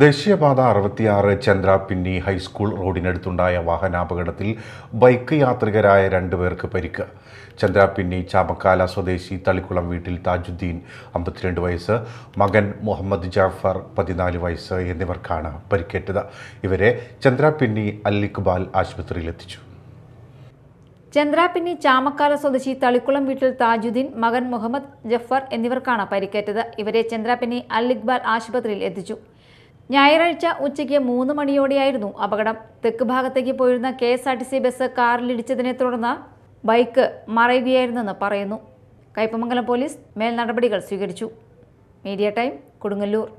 ദേശീയപാത അറുപത്തിയാറ് ചന്ദ്ര പിന്നി ഹൈസ്കൂൾ റോഡിനടുത്തുണ്ടായ വാഹനാപകടത്തിൽ ബൈക്ക് യാത്രികരായ രണ്ടുപേർക്ക് പരിക്ക് ചന്ദ്ര പിന്നി ചാമക്കാല സ്വദേശി തളിക്കുളം വീട്ടിൽ താജുദ്ദീൻ അമ്പത്തിരണ്ട് വയസ്സ് മകൻ മുഹമ്മദ് ജാഫർ പതിനാല് വയസ്സ് എന്നിവർക്കാണ് പരിക്കേറ്റത് ഇവരെ ചന്ദ്ര പിന്നി അല്ലിഖ്ബാൽ ആശുപത്രിയിൽ എത്തിച്ചു ചന്ദ്രാപിന്നി ചാമക്കാല സ്വദേശി തളിക്കുളം വീട്ടിൽ താജുദ്ദീൻ മകൻ മുഹമ്മദ് ജഫർ എന്നിവർക്കാണ് പരിക്കേറ്റത് ഇവരെ ചന്ദ്രാപിന്നി അൽ ഇഖ്ബാൽ ആശുപത്രിയിൽ എത്തിച്ചു ഞായറാഴ്ച ഉച്ചയ്ക്ക് മൂന്ന് മണിയോടെയായിരുന്നു അപകടം തെക്ക് ഭാഗത്തേക്ക് പോയിരുന്ന K S R T C bus കാറിലിടിച്ചതിനെ തുടർന്ന് ബൈക്ക് മറയുകയായിരുന്നെന്ന് പറയുന്നു കയ്പമംഗലം പോലീസ് മേൽ നടപടികൾ സ്വീകരിച്ചു മീഡിയ ടൈം കൊടുങ്ങല്ലൂർ